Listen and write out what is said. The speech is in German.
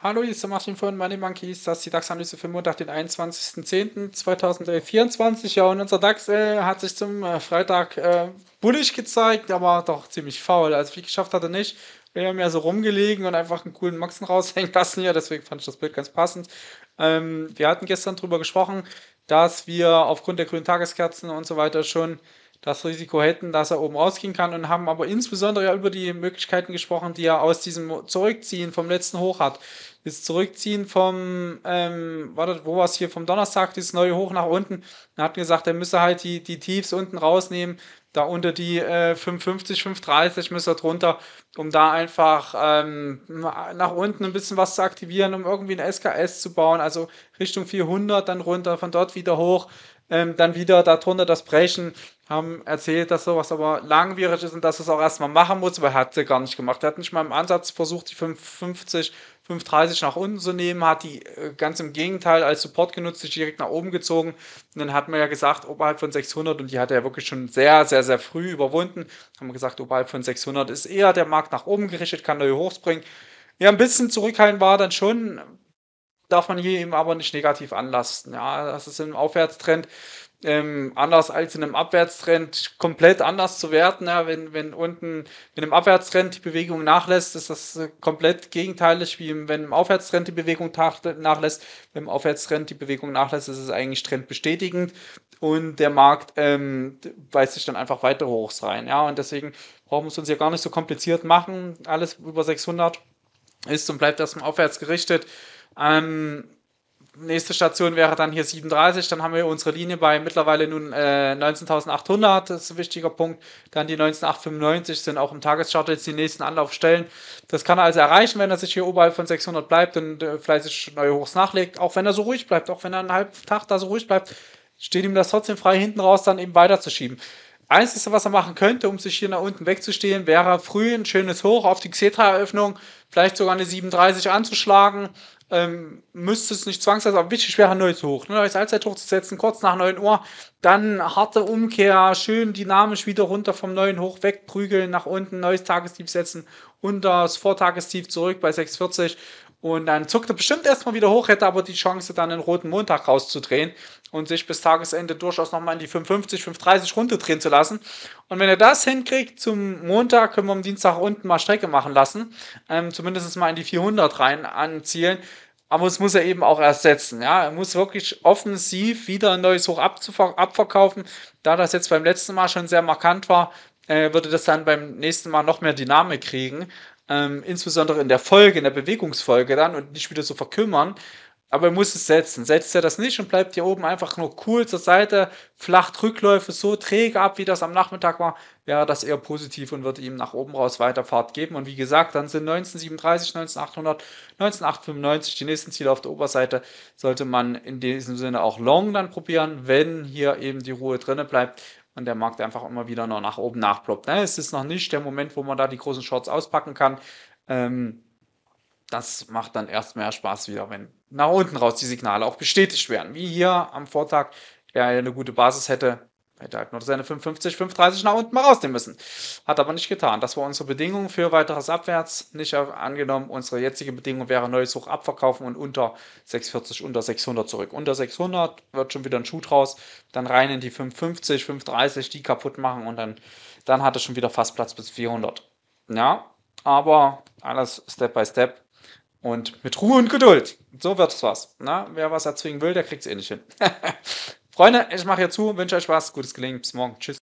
Hallo, hier ist der Martin von Money Monkeys. Das ist die DAX-Analyse für Montag, den 21.10.2024. Ja, und unser DAX äh, hat sich zum äh, Freitag äh, bullig gezeigt, aber doch ziemlich faul. Also viel geschafft hat er nicht. Wir haben ja so rumgelegen und einfach einen coolen Maxen raushängen lassen hier. Deswegen fand ich das Bild ganz passend. Ähm, wir hatten gestern darüber gesprochen, dass wir aufgrund der grünen Tageskerzen und so weiter schon das Risiko hätten, dass er oben ausgehen kann und haben aber insbesondere ja über die Möglichkeiten gesprochen, die er aus diesem Zurückziehen vom letzten Hoch hat. Das Zurückziehen vom, ähm, warte, wo war es hier, vom Donnerstag, dieses neue Hoch nach unten. Er hat gesagt, er müsse halt die, die Tiefs unten rausnehmen, da unter die äh, 550, 530 müsst ihr drunter, um da einfach ähm, nach unten ein bisschen was zu aktivieren, um irgendwie ein SKS zu bauen. Also Richtung 400, dann runter, von dort wieder hoch, ähm, dann wieder darunter das Brechen. Haben erzählt, dass sowas aber langwierig ist und dass es auch erstmal machen muss, weil er hat sie gar nicht gemacht. Er hat nicht mal im Ansatz versucht, die 550 5,30 nach unten zu nehmen, hat die äh, ganz im Gegenteil als Support genutzt, sich direkt nach oben gezogen. Und dann hat man ja gesagt, oberhalb von 600, und die hat er ja wirklich schon sehr, sehr, sehr früh überwunden, haben wir gesagt, oberhalb von 600 ist eher der Markt nach oben gerichtet, kann neue hochspringen. Ja, ein bisschen zurückhaltend war dann schon, darf man hier eben aber nicht negativ anlasten. Ja, das ist ein Aufwärtstrend ähm, anders als in einem Abwärtstrend komplett anders zu werten. Ja, wenn, wenn unten, wenn im Abwärtstrend die Bewegung nachlässt, ist das komplett gegenteilig, wie wenn im Aufwärtstrend die Bewegung nachlässt. Wenn im Aufwärtstrend die Bewegung nachlässt, ist es eigentlich trendbestätigend und der Markt ähm, weist sich dann einfach weiter hochs rein. Ja, und deswegen brauchen wir es uns ja gar nicht so kompliziert machen. Alles über 600 ist und bleibt erstmal aufwärts gerichtet. Ähm, Nächste Station wäre dann hier 37. Dann haben wir unsere Linie bei mittlerweile nun äh, 19.800. Das ist ein wichtiger Punkt. Dann die 19.895 sind auch im Tageschart jetzt die nächsten Anlaufstellen. Das kann er also erreichen, wenn er sich hier oberhalb von 600 bleibt und äh, fleißig neue Hochs nachlegt. Auch wenn er so ruhig bleibt, auch wenn er einen halben Tag da so ruhig bleibt, steht ihm das trotzdem frei, hinten raus dann eben weiterzuschieben. Einzige, was er machen könnte, um sich hier nach unten wegzustehen, wäre früh ein schönes Hoch auf die Xetra-Eröffnung, vielleicht sogar eine 37 anzuschlagen, ähm, müsste es nicht zwangsweise, aber wichtig wäre ein neues Hoch. Ne? Neues Allzeithoch zu setzen, kurz nach 9 Uhr, dann harte Umkehr, schön dynamisch wieder runter vom neuen Hoch wegprügeln, nach unten, neues Tagestief setzen und das Vortagestief zurück bei 6,40 und dann zuckt er bestimmt erstmal wieder hoch, hätte aber die Chance, dann den roten Montag rauszudrehen und sich bis Tagesende durchaus nochmal in die 550, 530 runterdrehen zu lassen. Und wenn er das hinkriegt, zum Montag können wir am Dienstag unten mal Strecke machen lassen, ähm, zumindest mal in die 400 rein anzielen. Aber es muss er eben auch ersetzen. Ja, er muss wirklich offensiv wieder ein neues Hoch abverkaufen. Da das jetzt beim letzten Mal schon sehr markant war, äh, würde das dann beim nächsten Mal noch mehr Dynamik kriegen ähm, insbesondere in der Folge, in der Bewegungsfolge dann und nicht wieder so verkümmern. Aber er muss es setzen. Setzt er das nicht und bleibt hier oben einfach nur cool zur Seite, flacht Rückläufe so träge ab, wie das am Nachmittag war, wäre das eher positiv und würde ihm nach oben raus weiter Fahrt geben. Und wie gesagt, dann sind 1937, 19800, 19895 die nächsten Ziele auf der Oberseite. Sollte man in diesem Sinne auch Long dann probieren, wenn hier eben die Ruhe drinne bleibt und der Markt einfach immer wieder noch nach oben nachploppt. Ne? Es ist noch nicht der Moment, wo man da die großen Shorts auspacken kann. Ähm, das macht dann erst mehr Spaß wieder, wenn nach unten raus die Signale auch bestätigt werden. Wie hier am Vortag, der eine gute Basis hätte, Hätte halt nur seine 5,50, 5,30 nach unten mal rausnehmen müssen. Hat aber nicht getan. Das war unsere Bedingung für weiteres Abwärts. Nicht angenommen. Unsere jetzige Bedingung wäre neues Hoch abverkaufen und unter 640, unter 600 zurück. Unter 600 wird schon wieder ein Schuh draus. Dann rein in die 5,50, 5,30, die kaputt machen und dann, dann hat es schon wieder fast Platz bis 400. Ja, aber alles Step by Step und mit Ruhe und Geduld. So wird es was. Na, ne? wer was erzwingen will, der kriegt es eh nicht hin. Freunde, ich mache hier zu, wünsche euch Spaß, gutes Gelingen, bis morgen, tschüss.